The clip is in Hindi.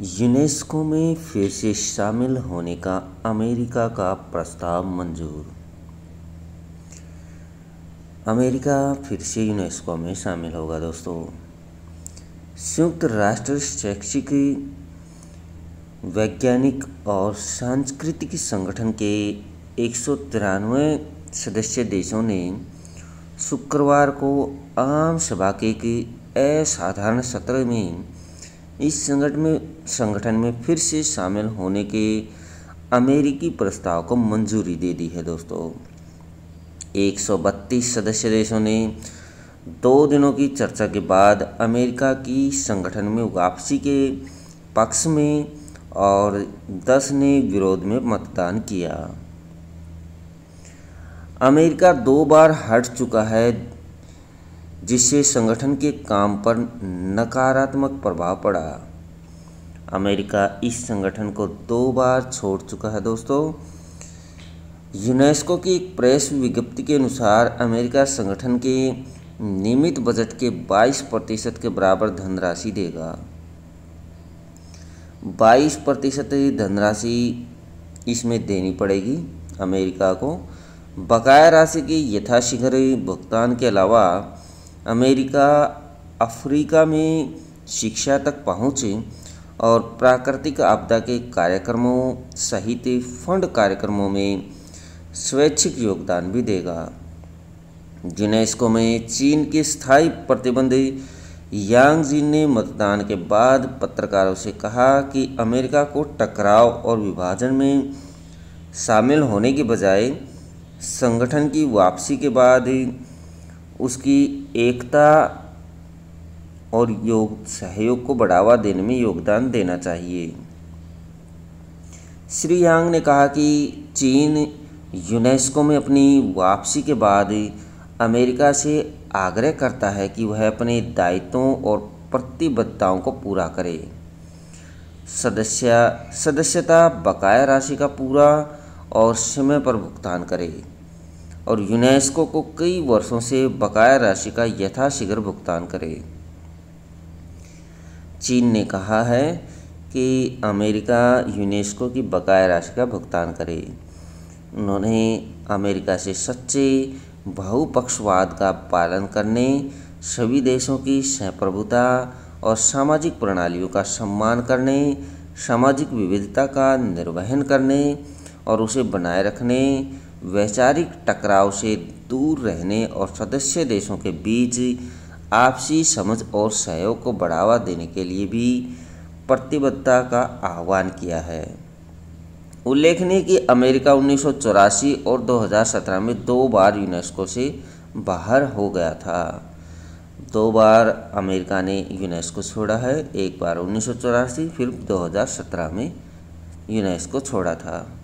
यूनेस्को में फिर से शामिल होने का अमेरिका का प्रस्ताव मंजूर अमेरिका फिर से यूनेस्को में शामिल होगा दोस्तों संयुक्त राष्ट्र शैक्षिक वैज्ञानिक और सांस्कृतिक संगठन के एक सदस्य देशों ने शुक्रवार को आम सभा के एक असाधारण सत्र में इस संगठन में संगठन में फिर से शामिल होने के अमेरिकी प्रस्ताव को मंजूरी दे दी है दोस्तों 132 सदस्य देशों ने दो दिनों की चर्चा के बाद अमेरिका की संगठन में वापसी के पक्ष में और 10 ने विरोध में मतदान किया अमेरिका दो बार हट चुका है जिससे संगठन के काम पर नकारात्मक प्रभाव पड़ा अमेरिका इस संगठन को दो बार छोड़ चुका है दोस्तों यूनेस्को की एक प्रेस विज्ञप्ति के अनुसार अमेरिका संगठन के नियमित बजट के 22 प्रतिशत के बराबर धनराशि देगा 22 प्रतिशत धनराशि इसमें देनी पड़ेगी अमेरिका को बकाया राशि के यथाशीघ्र भुगतान के अलावा अमेरिका अफ्रीका में शिक्षा तक पहुँचे और प्राकृतिक आपदा के कार्यक्रमों सहित फंड कार्यक्रमों में स्वैच्छिक योगदान भी देगा यूनेस्को में चीन के स्थायी प्रतिबंध यांग जी ने मतदान के बाद पत्रकारों से कहा कि अमेरिका को टकराव और विभाजन में शामिल होने के बजाय संगठन की वापसी के बाद उसकी एकता और योग सहयोग को बढ़ावा देने में योगदान देना चाहिए श्री यांग ने कहा कि चीन यूनेस्को में अपनी वापसी के बाद अमेरिका से आग्रह करता है कि वह अपने दायित्वों और प्रतिबद्धताओं को पूरा करे सदस्य सदस्यता बकाया राशि का पूरा और समय पर भुगतान करे और यूनेस्को को कई वर्षों से बकाया राशि का यथाशीघ्र भुगतान करे चीन ने कहा है कि अमेरिका यूनेस्को की बकाया राशि का भुगतान करे उन्होंने अमेरिका से सच्चे बहुपक्षवाद का पालन करने सभी देशों की सहप्रभुता और सामाजिक प्रणालियों का सम्मान करने सामाजिक विविधता का निर्वहन करने और उसे बनाए रखने वैचारिक टकराव से दूर रहने और सदस्य देशों के बीच आपसी समझ और सहयोग को बढ़ावा देने के लिए भी प्रतिबद्धता का आह्वान किया है उल्लेखनीय कि अमेरिका उन्नीस और 2017 में दो बार यूनेस्को से बाहर हो गया था दो बार अमेरिका ने यूनेस्को छोड़ा है एक बार उन्नीस फिर 2017 में यूनेस्को छोड़ा था